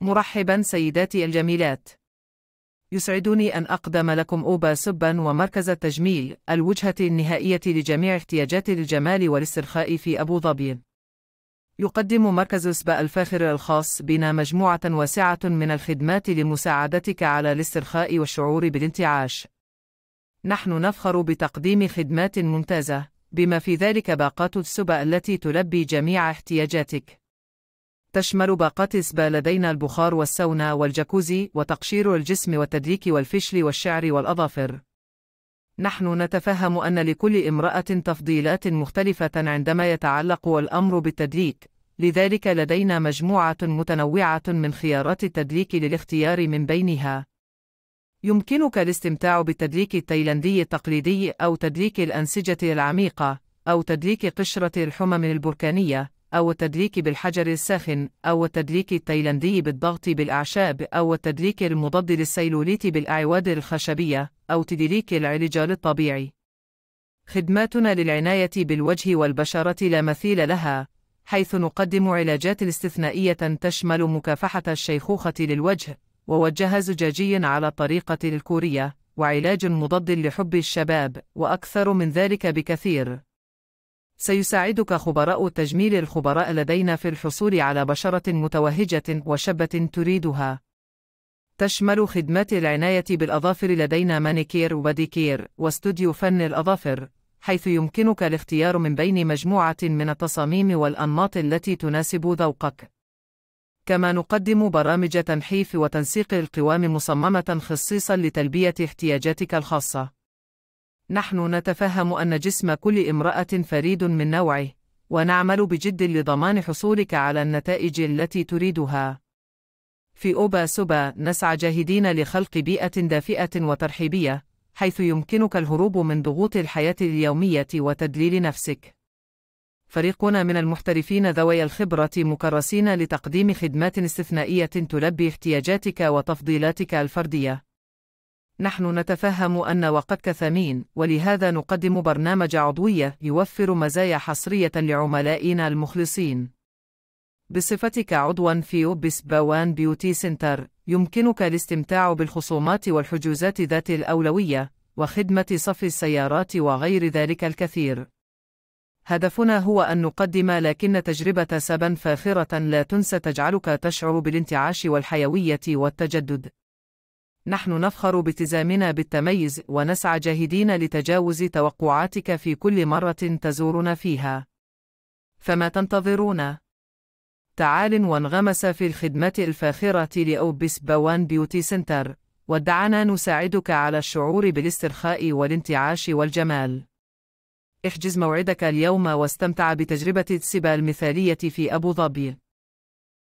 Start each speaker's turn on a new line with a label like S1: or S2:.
S1: مرحبا سيداتي الجميلات يسعدني أن أقدم لكم أوبا سبا ومركز التجميل الوجهة النهائية لجميع احتياجات الجمال والاسترخاء في أبو ظبي يقدم مركز سبا الفاخر الخاص بنا مجموعة واسعة من الخدمات لمساعدتك على الاسترخاء والشعور بالانتعاش نحن نفخر بتقديم خدمات ممتازة بما في ذلك باقات السبا التي تلبي جميع احتياجاتك تشمل باقات سبا لدينا البخار والسونا والجاكوزي وتقشير الجسم والتدريك والفشل والشعر والأظافر نحن نتفهم أن لكل امرأة تفضيلات مختلفة عندما يتعلق الأمر بالتدليك، لذلك لدينا مجموعة متنوعة من خيارات التدليك للاختيار من بينها. يمكنك الاستمتاع بالتدليك التايلاندي التقليدي أو تدليك الأنسجة العميقة، أو تدليك قشرة الحمم البركانية، أو التدليك بالحجر الساخن أو التدليك التايلاندي بالضغط بالأعشاب أو التدليك المضاد للسيلوليت بالأعواد الخشبية أو تدليك العلجال الطبيعي. خدماتنا للعناية بالوجه والبشرة لا مثيل لها، حيث نقدم علاجات استثنائية تشمل مكافحة الشيخوخة للوجه، ووجه زجاجي على الطريقة الكورية، وعلاج مضاد لحب الشباب، وأكثر من ذلك بكثير. سيساعدك خبراء التجميل الخبراء لدينا في الحصول على بشرة متوهجة وشابة تريدها. تشمل خدمات العناية بالأظافر لدينا مانيكير وباديكير واستوديو فن الأظافر، حيث يمكنك الاختيار من بين مجموعة من التصاميم والأنماط التي تناسب ذوقك. كما نقدم برامج تنحيف وتنسيق القوام مصممة خصيصا لتلبية احتياجاتك الخاصة. نحن نتفهم أن جسم كل امرأة فريد من نوعه، ونعمل بجد لضمان حصولك على النتائج التي تريدها. في أوبا سوبا نسعى جاهدين لخلق بيئة دافئة وترحيبية، حيث يمكنك الهروب من ضغوط الحياة اليومية وتدليل نفسك. فريقنا من المحترفين ذوي الخبرة مكرسين لتقديم خدمات استثنائية تلبي احتياجاتك وتفضيلاتك الفردية. نحن نتفهم أن وقتك ثمين ولهذا نقدم برنامج عضوية يوفر مزايا حصرية لعملائنا المخلصين بصفتك عضوا في أوبس باوان بيوتي سنتر يمكنك الاستمتاع بالخصومات والحجوزات ذات الأولوية وخدمة صف السيارات وغير ذلك الكثير هدفنا هو أن نقدم لكن تجربة سبا فاخرة لا تنسى تجعلك تشعر بالانتعاش والحيوية والتجدد نحن نفخر بالتزامنا بالتميز ونسعى جاهدين لتجاوز توقعاتك في كل مرة تزورنا فيها. فما تنتظرون؟ تعال وانغمس في الخدمة الفاخرة لأوبس بوان بيوتي سنتر، ودعنا نساعدك على الشعور بالاسترخاء والانتعاش والجمال. احجز موعدك اليوم واستمتع بتجربة السبا المثالية في أبو ظبي.